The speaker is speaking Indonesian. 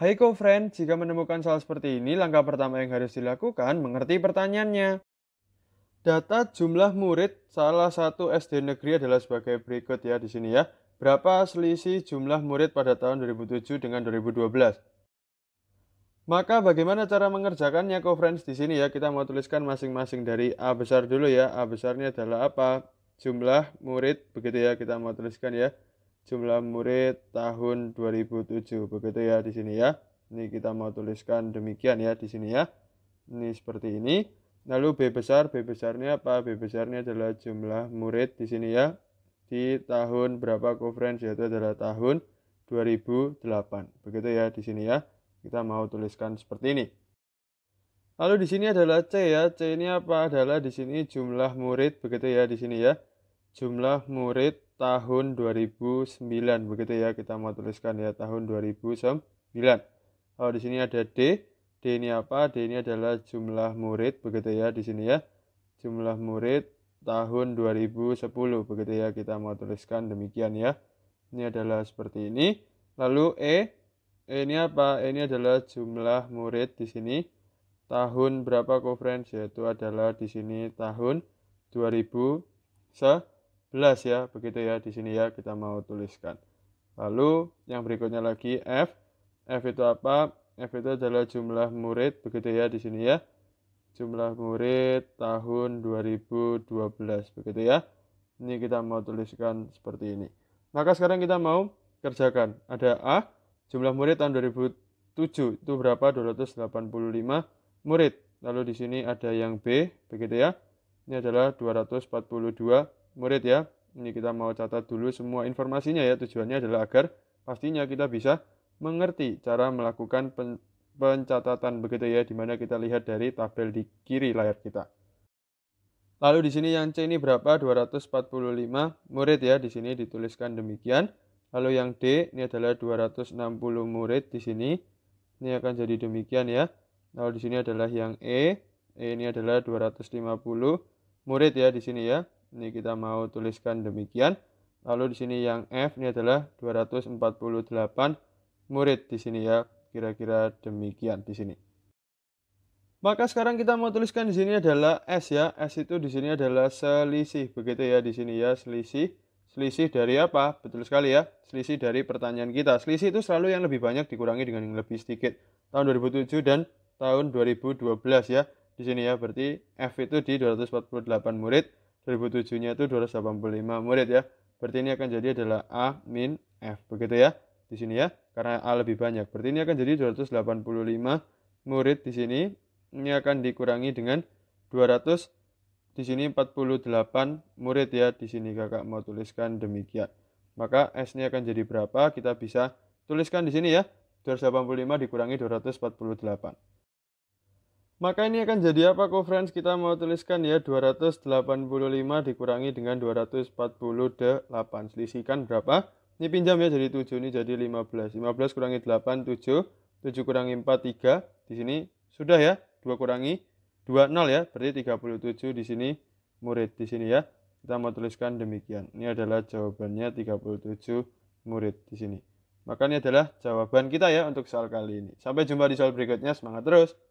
Hai co-friend, jika menemukan soal seperti ini, langkah pertama yang harus dilakukan mengerti pertanyaannya. Data jumlah murid salah satu SD negeri adalah sebagai berikut ya di sini ya. Berapa selisih jumlah murid pada tahun 2007 dengan 2012? Maka bagaimana cara mengerjakannya co-friends di sini ya? Kita mau tuliskan masing-masing dari A besar dulu ya. A besarnya adalah apa? Jumlah murid begitu ya kita mau tuliskan ya jumlah murid tahun 2007. Begitu ya di sini ya. Ini kita mau tuliskan demikian ya di sini ya. Ini seperti ini. Lalu B besar, B besarnya apa? B besarnya adalah jumlah murid di sini ya. Di tahun berapa conference yaitu adalah tahun 2008. Begitu ya di sini ya. Kita mau tuliskan seperti ini. Lalu di sini adalah C ya. C ini apa? Adalah di sini jumlah murid begitu ya di sini ya. Jumlah murid tahun 2009 begitu ya kita mau tuliskan ya tahun 2009 oh di sini ada D D ini apa D ini adalah jumlah murid begitu ya di sini ya jumlah murid tahun 2010 begitu ya kita mau tuliskan demikian ya ini adalah seperti ini lalu E, e ini apa e ini adalah jumlah murid di sini tahun berapa conference yaitu adalah di sini tahun 2010 belas ya, begitu ya di sini ya kita mau tuliskan. Lalu yang berikutnya lagi F. F itu apa? F itu adalah jumlah murid, begitu ya di sini ya. Jumlah murid tahun 2012, begitu ya. Ini kita mau tuliskan seperti ini. Maka sekarang kita mau kerjakan. Ada A, jumlah murid tahun 2007 itu berapa? 285 murid. Lalu di sini ada yang B, begitu ya. Ini adalah 242 murid ya. Ini kita mau catat dulu semua informasinya ya. Tujuannya adalah agar pastinya kita bisa mengerti cara melakukan pen pencatatan begitu ya. Dimana kita lihat dari tabel di kiri layar kita. Lalu di sini yang C ini berapa? 245 murid ya. Di sini dituliskan demikian. Lalu yang D ini adalah 260 murid di sini. Ini akan jadi demikian ya. Lalu di sini adalah yang E. E ini adalah 250 murid ya di sini ya. Ini kita mau tuliskan demikian. Lalu di sini yang F ini adalah 248 murid di sini ya. Kira-kira demikian di sini. Maka sekarang kita mau tuliskan di sini adalah S ya. S itu di sini adalah selisih. Begitu ya di sini ya, selisih. Selisih dari apa? Betul sekali ya. Selisih dari pertanyaan kita. Selisih itu selalu yang lebih banyak dikurangi dengan yang lebih sedikit. Tahun 2007 dan tahun 2012 ya. Di sini ya, berarti F itu di 248 murid. 2007 nya itu 285 murid ya berarti ini akan jadi adalah A min F begitu ya di sini ya karena A lebih banyak berarti ini akan jadi 285 murid di sini ini akan dikurangi dengan 200 di sini 48 murid ya di sini kakak mau tuliskan demikian maka S ini akan jadi berapa kita bisa tuliskan di sini ya 285 dikurangi 248 maka ini akan jadi apa friends? Kita mau tuliskan ya 285 dikurangi dengan 248. Selisihkan berapa? Ini pinjam ya jadi 7 ini jadi 15. 15 kurangi 8 7. 7 kurangi 4 3. Di sini sudah ya 2 kurangi 2 0 ya. Berarti 37 di sini murid di sini ya. Kita mau tuliskan demikian. Ini adalah jawabannya 37 murid di sini. Maka ini adalah jawaban kita ya untuk soal kali ini. Sampai jumpa di soal berikutnya. Semangat terus.